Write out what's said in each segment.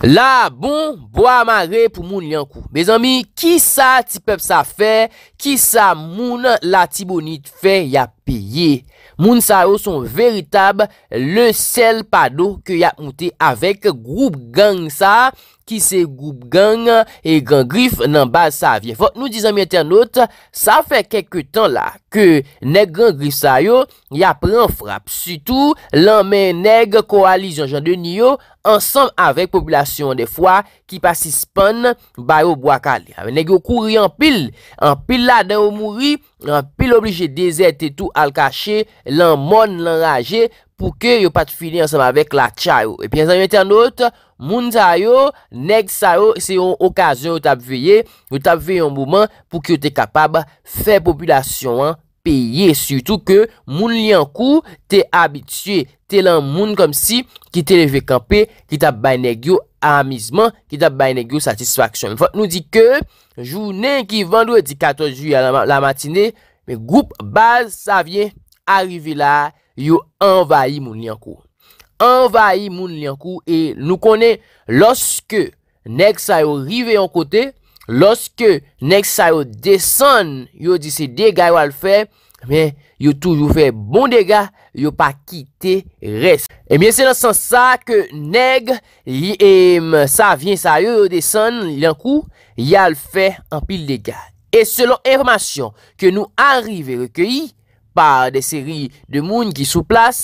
La bon, bo a ma re pou moun li an kou. Bez an mi, ki sa ti pep sa fe, ki sa moun la ti bonit fe, ya peye. Moun sa yo son veritab, le sel pado ke ya mouti avek, groub gang sa, ki se goup gang e gangrif nan base sa avye. Fok nou dizan mi internet, sa fe kek ke tan la, ke neg gangrif sa yo, ya pran frap. Situ, lan men neg koalizyon jan de nyo, ansan avèk populasyon de fwa ki pasi spon bayo bo akal. Neg yo kouri an pil, an pil la den ou mouri, an pil oblije dezerte etou al kache, lan mon lan raje, pou ke yo pat fini ansama vek la chayou. E pi an zan yon ten not, moun zayou, neg zayou, se yon okazyon yo tap veye, yo tap veye yon mouman, pou ke yo te kapab fe populasyon an, peye, surtout ke moun li an kou, te abitye, te lan moun kom si, ki te leve kampe, ki ta baynegyo amizman, ki ta baynegyo satisfaksyon. Fote nou di ke, jounen ki vandou e di 14 juya la matine, me goup baz, sa vye, arive la, yo envayi moun liankou. Envayi moun liankou, e nou konen, loske neg sa yo rive yon kote, loske neg sa yo desen, yo dise degay yo al fe, men yo toujou fe bon degay, yo pa kite res. Emen, se nan san sa, ke neg, e, sa vyen sa yo desen, liankou, yal fe an pil degay. E selon informasyon, ke nou arrive rekayi, Par de seri de moun ki sou plas,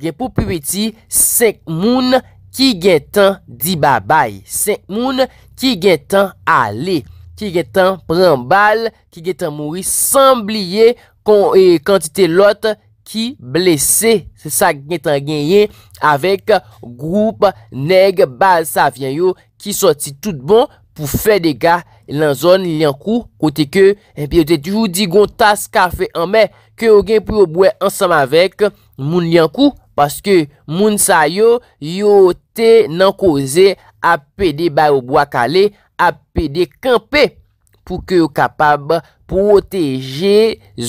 gen pou pi peti sek moun ki gen tan di babay. Sek moun ki gen tan ale, ki gen tan pren bal, ki gen tan mouri san blye kantite lot ki blese. Se sa gen tan genye avek group neg bal sa vyen yo ki soti tout bon. pou fè dega lan zon li an kou, kote ke, epi eh yo te toujou di gon tas kafe an me, ke yo gen pou yo bwe ansam avek, moun li an kou, paske moun sa yo, yo te nan koze, apede bayo bwe kale, apede kempe, pou ke yo kapab, pwoteje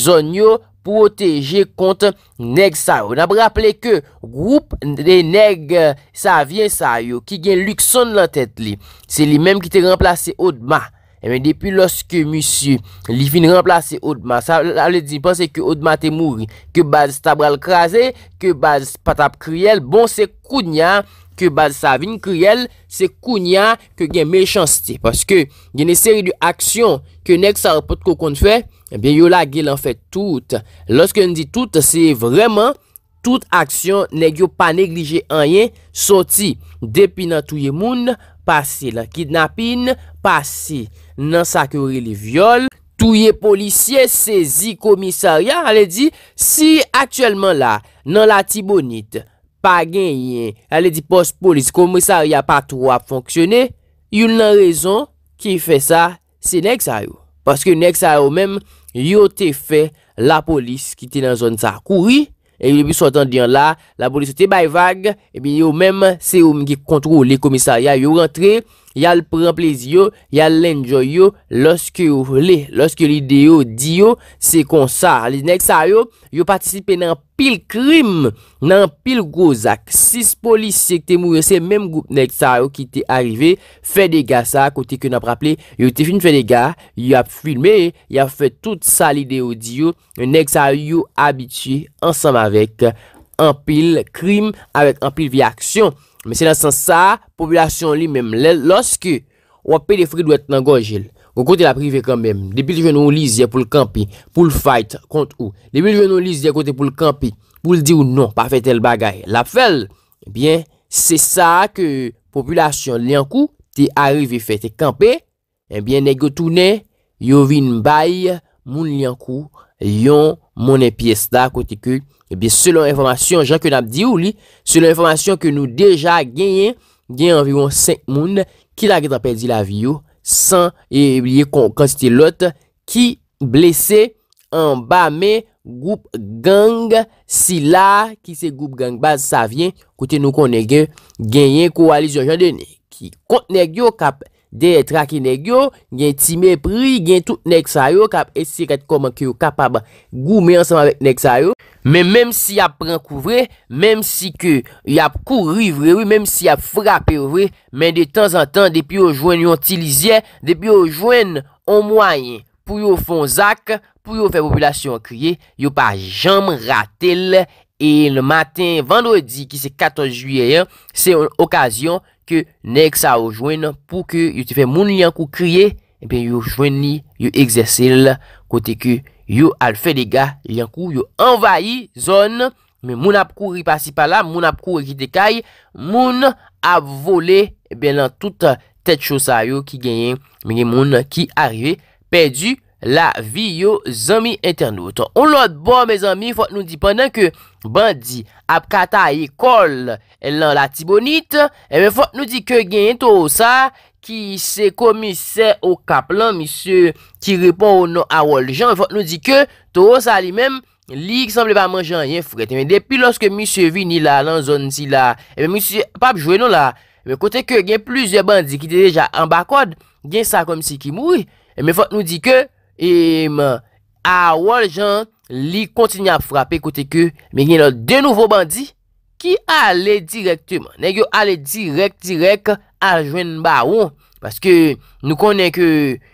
zon yo, proteje kont neg sa yo. N ap rappele ke, group de neg sa vyen sa yo, ki gen lukson lan tete li, se li menm ki te remplase odman. Emen depi loske musye, li fin remplase odman, sa ale di panse ke odman te mouri, ke baz tabral kaze, ke baz patap kriel, bon se koun ya, ke baz sa vyen kriel, se koun ya, ke gen mechansite. Paske gen e seri de aksyon, ke neg sa repote koko n fey, Ebyen eh yo la gil an fè tout. Lorske an di tout, se vreman, tout aksyon ne gyo pa neglije an yen, soti, depi nan touye moun, pasi la kidnapin, pasi nan sakyori li vyole, touye polisye sezi komisarya, ale di, si aktuellement la, nan la tibonit, pa gen yen, ale di pos polis, komisarya pa tou ap fonksyone, yon nan rezon ki fè sa, se nek sa yo. Paske nek sa yo menm, Yo te fe la polis ki te nan zon sa kouri E yo bi sotan diyan la La polis te bay vag E bi yo menm se yo mgi kontrou le komisa Ya yo rentre Yal pren plez yo, yal lenjo yo, loske yo vle, loske yo lide yo di yo, se kon sa. Le nek sa yo, yo patisipe nan pil krim, nan pil gozak. Sis polis se ke te mouye, se menm goup nek sa yo ki te arrive, fe dega sa, kote ke nan praple, yo te fin fe dega, yo ap filme, yo fe tout sa lide yo di yo. Nek sa yo abitye, ansam avek, an pil krim, avek an pil vi aksyon. Mè se nan san sa, populasyon li mèm, lòs ki wapè de fri dwe t'nangonjel, kou kote la privè kèm mèm, debil vè nou li zye kote pou l'kampi, pou l'fayt kont ou, debil vè nou li zye kote pou l'kampi, pou l'di ou non, pa fè tel bagay. La fèl, ebyen, eh se sa ke populasyon li an kou te arive fè te kampe, ebyen, eh negotoune, yo vin bay, moun li an kou, yon moun e piesta kote kou. Ebi, eh selon informasyon, jan ke nam di ou li, selon informasyon ke nou deja genyen, genyen anviron 5 moun, ki la genyen tanpe di la viyo, san, ebliye konkansite lot, ki blese, anbame, goup gang, si la, ki se goup gang, baz, sa vyen, kote nou konen genyen koalizyon jan dene, ki kontenegyo, kap detra ki negyo, genye timepri, genye tout neksayyo, kap esiket komankyo, kap ap goume ansama vek neksayyo, Men menm si ap pran kouvre, menm si ke y ap kouvre, menm si ap frapevre, menm de tan an tan depi yo jwen yon tilizye, depi yo jwen on mwayen pou yo fon zak, pou yo fe populasyon kriye, yo pa jam ratele. E le matin, vendredi ki se 14 juye, se okasyon ke nek sa yo jwen pou ke yo te fe moun liyan kou kriye, epi yo jwen li, yo egzesele kote kou. Yo al fè dega, yankou, yo envayi zon, men moun ap kou ripasi pala, moun ap kou ekidekay, moun ap vole, eh ben lan tout eh, tèt chousa yo ki genyen, men gen moun ki arrive, pedi la vi yo zami internet. On lòt bo, mè zami, fòt nou di, penan ke bandi ap kata ye kol lan la tibonit, eh fòt nou di ke genyen to sa, Ki se komise ou kaplan, misye, ki repon ou nou awal jan. Me fote nou di ke, to sa li eh menm, eh, li ki sanble pa manjan yon fred. Depi loske misye vini la, lan zon si la, e mi si pap jweno la, me kote ke gen pluze bandi ki deja an bakod, gen sa komisi ki moui. Me fote nou di ke, e man, awal jan, li kontini a frape kote ke, me gen nou de nouvo bandi. ki ale direktyman. Ne yo ale direktyrek aljwen baron. Paske nou konen ke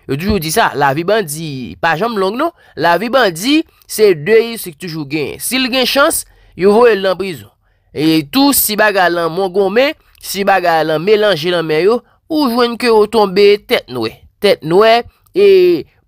yo djoujou di sa. La vi bandi, pa jom long nou, la vi bandi, se dey si k toujou gen. Si l gen chans, yo vo el nan brison. E tou si baga lan mongon men, si baga lan melanji lan men yo, ou jwen ke o tombe tet noue. Tet noue, e...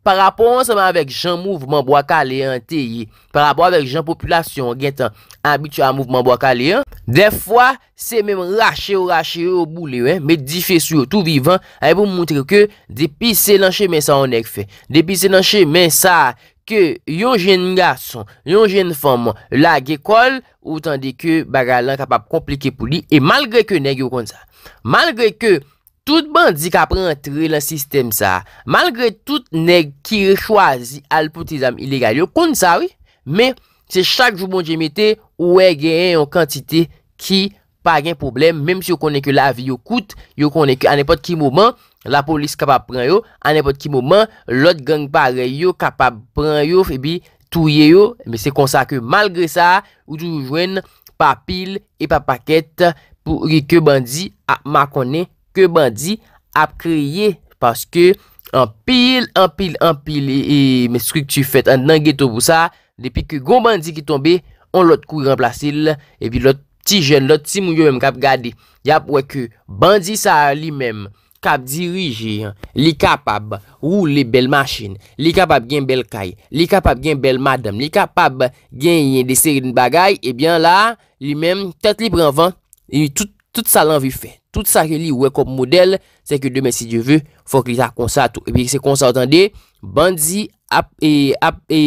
Par apon seman avek jan mouvman bo akale an teye, par apon avek jan populasyon gen tan abitou an mouvman bo akale an, defwa semen rache ou rache ou boule ou, men difesu ou tou vivan, ay pou moutre ke depi se lanche men sa an ek fe. Depi se lanche men sa ke yon jen nga son, yon jen faman la ge kol, outan de ke baga lan kapap komplike pou li, e malgre ke neg yo kon sa. Malgre ke... Tout bandi ka prentre la sistem sa, malgre tout neg ki rechoazi al potizam iligal yo, kon sa we, men se chak jou bon jemete, ou e gen yon kantite ki pa gen problem, menm si yo konen ke la vi yo koute, yo konen ke an epot ki mouman, la polis kapap pren yo, an epot ki mouman, lot gang pare yo kapap pren yo, febi touye yo, men se konsa ke malgre sa, ou toujwen pa pil e pa paket, pou reke bandi a makone yo. bandi ap kriye paske anpil, anpil, anpil, e, e meskri ki fèt an nangeto pou sa, depi ki gwo bandi ki tombe, on lot kou remplase il, epi lot ti jen, lot ti mou yo mèm kap gade, yap wè ki bandi sa li mèm kap dirije, li kapab ou li bel machin, li kapab gen bel kay, li kapab gen bel madame, li kapab gen yen deseri din bagay, epi an la, li mèm tet li branvan, e tout salan vi fè. Tout sa ke li wekop model, se ke demen si di ve, fok li sa konsa tou. Epi se konsa otan de, bandi ap e, e,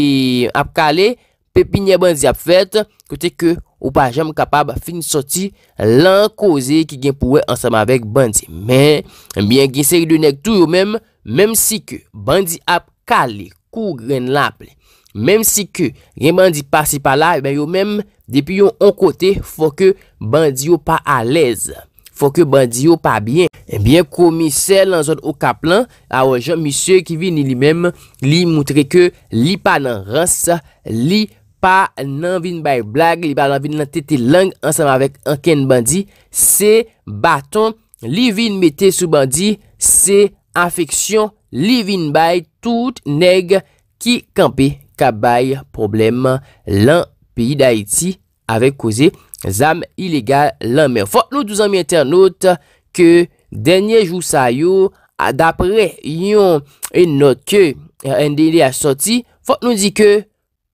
kale, pepi nye bandi ap fet, kote ke ou pa jem kapab fin soti lan koze ki gen pouwe ansama vek bandi. Men, mwen gen seri de nek tou yo men, menm si ke bandi ap kale, kou gren laple, menm si ke gen bandi pasi pala, e yo menm depi yo on kote, fok bandi yo pa alez. Fok yo bandi yo pa biyen. Ebyen koumi sel an zot ou kaplan. A wajan misye ki vin li mem li moutre ke li pa nan rans. Li pa nan vin bay blag. Li pa nan vin nan tete lang ansanman vek anken bandi. Se baton. Li vin mette sou bandi. Se afeksyon. Li vin bay tout neg ki kampe kabay probleman lan piyi da iti avek koze. Zam iligal lan men. Fok nou dousan mi enter not ke denye jou sa yo, dapre yon e not ke en eh, deli a soti, fok nou di ke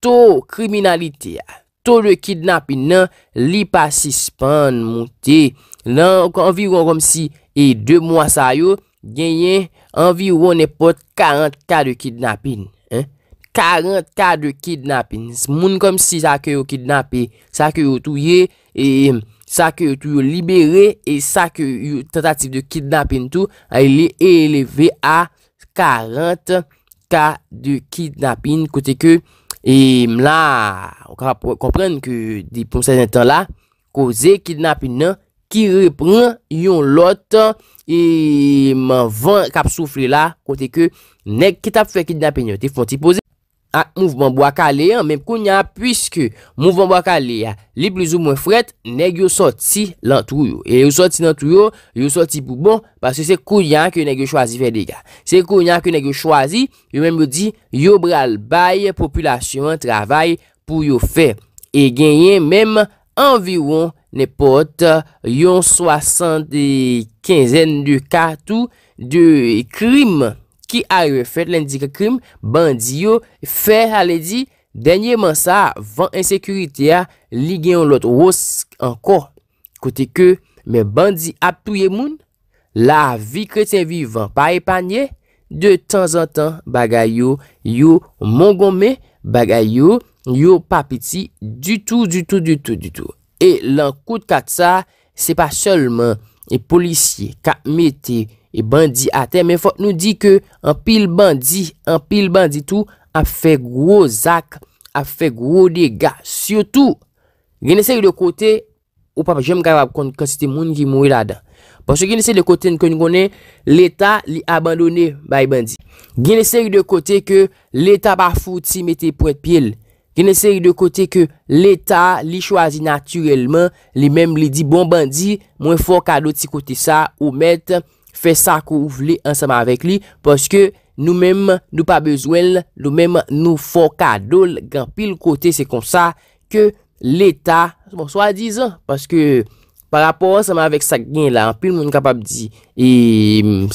to kriminalite ya, to de kidnapin nan li pasispan mouti. Nan, konvi won kom si e 2 mwa sa yo, genyen, anvi won ne pot 40 ka de kidnapin. 40 ka de kidnapin, moun kom si sa ke yo kidnapin, sa ke yo touye, e, sa ke yo touye libere, e sa ke yo tentatif de kidnapin tou, a ili e eleve a 40 ka de kidnapin, kote ke, e mla, konprenn ke di pon sejen tan la, koze kidnapin nan, ki repren yon lot, e mvan kap soufle la, kote ke, nek ki tap fwe kidnapin yon, te fon ti pose. Mouvment mou akalè, mèm kounyan, pwiske mouvment mou akalè, li plizou mwen fwet, neg yo soti lantrou yo. E yo soti lantrou yo, yo soti pou bon, pwase se kounyan ke neg yo chwazi fè dega. Se kounyan ke neg yo chwazi, yo mèm yo di, yo bral baye, populasyon, travay pou yo fè. E genye mèm, anviron, nepot, yon soasan de kinzen de katou de krimen. Ki aywe fèt lèn di ke krim, bandi yo fè alè di, denye man sa van ensekurite ya ligè yon lot wos ankon. Kote ke, men bandi ap touye moun, la vi kreten vivan pa epanyè, de tan an tan bagay yo, yo mongome, bagay yo, yo papiti, du tou, du tou, du tou, du tou. E lan kout kat sa, se pa solman, e polisye ka mette, E bandi ate, men fote nou di ke an pil bandi, an pil bandi tou, a fe gro zak, a fe gro dega. Siyotou, gen ese yu de kote, ou papa jem gara kon kon siti moun ki mou yi la dan. Ponso gen ese yu de kote n kon yu konen, l'Etat li abandone ba yi bandi. Gen ese yu de kote ke l'Etat pa fouti mette pou ete pil. Gen ese yu de kote ke l'Etat li chwazi naturelman, li menm li di bon bandi, mwen fote ka doti kote sa ou mette. Fè sa kou ou vle ansama avèk li. Poske nou mèm nou pa bezwèl. Nou mèm nou fokadol. Gan pil kote se konsa ke l'Etat. Bon, swa dizan. Paske par rapport ansama avèk sa gen la. An pil moun kapap di. E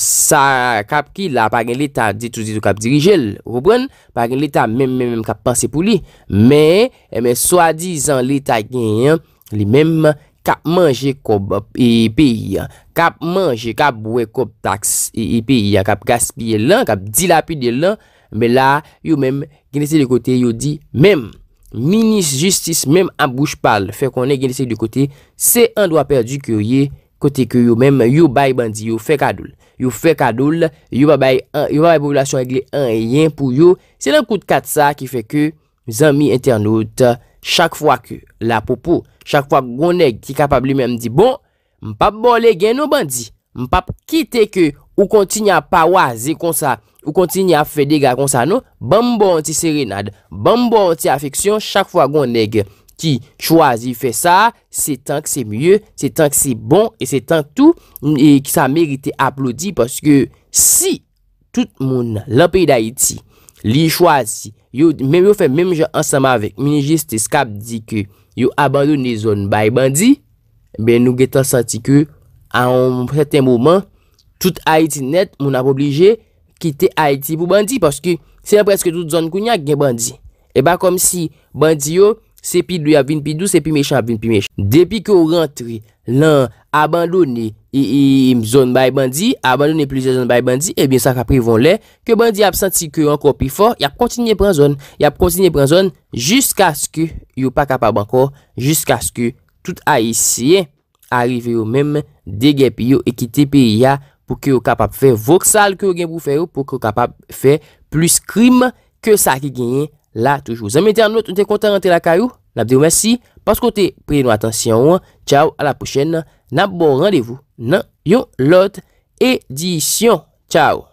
sa kap ki la. Par gen l'Etat ditouzidou kap dirijel. Ou bon. Par gen l'Etat mèm mèm kap panse pou li. Mè, e, mè swa dizan l'Etat gen li mèm. kap manje kob e peyi an, kap manje, kap bwe kob taks e peyi an, kap gaspye lan, kap dilapide lan, be la, yo menm genese de kote, yo di, menm, minis justis, menm abouj pal, fe konen genese de kote, se an doa perdi kyo ye, kote kyo yo menm, yo bay bandi, yo fe kadoul, yo fe kadoul, yo ba bay, yo ba bay popolasyon regle an, enyen pou yo, se lan kout kat sa, ki fe ke, mizan mi internet, chak fwa ke, la popo, chak fwa gwo neg ki kapab li menm di, bon, mpap bon le gen nou bandi, mpap kite ke ou kontini a pawazi kon sa, ou kontini a fwe dega kon sa nou, bon bon ti serenade, bon bon ti afeksyon, chak fwa gwo neg ki chwazi fe sa, se tan ki se mye, se tan ki se bon, se tan ki se tout, e ki sa merite aplodi, paske si tout moun, l'anpey da iti, li chwazi, yo fwe menm jen ansama vek, mwen jist eskap di ke, yo abandone zon bay bandi, be nou getan santi ke, an ou preten mouman, tout Haiti net, moun ap oblije, kite Haiti pou bandi, paske se apreske tout zon kou nyak gen bandi. Eba kom si, bandi yo, se pi dwi ap vin pi dwi, se pi mech ap vin pi mech. Depi ke ou rentre lan, abandone zon bay bandi, abandone plize zon bay bandi, ebyen eh sa kapri von le, ke bandi ap santi ke anko pi for, yap kontinye pran zon, yap kontinye pran zon, jiska sku, yo pa kapab ankor, jiska sku, tout a isye, arive yo mem, de gen pi yo, e ki te pi ya, pou ki yo kapab fe voksal, ki yo gen pou fe yo, pou ki yo kapab fe plus krim, ke sa ki genye la toujou. Zanme te anot, nou te kontan rente la ka yo, nabde yo mersi, pasko te pre nou atensyon, chow, a la pochen, nab bon randevou, nan yo lot, edisyon, chow.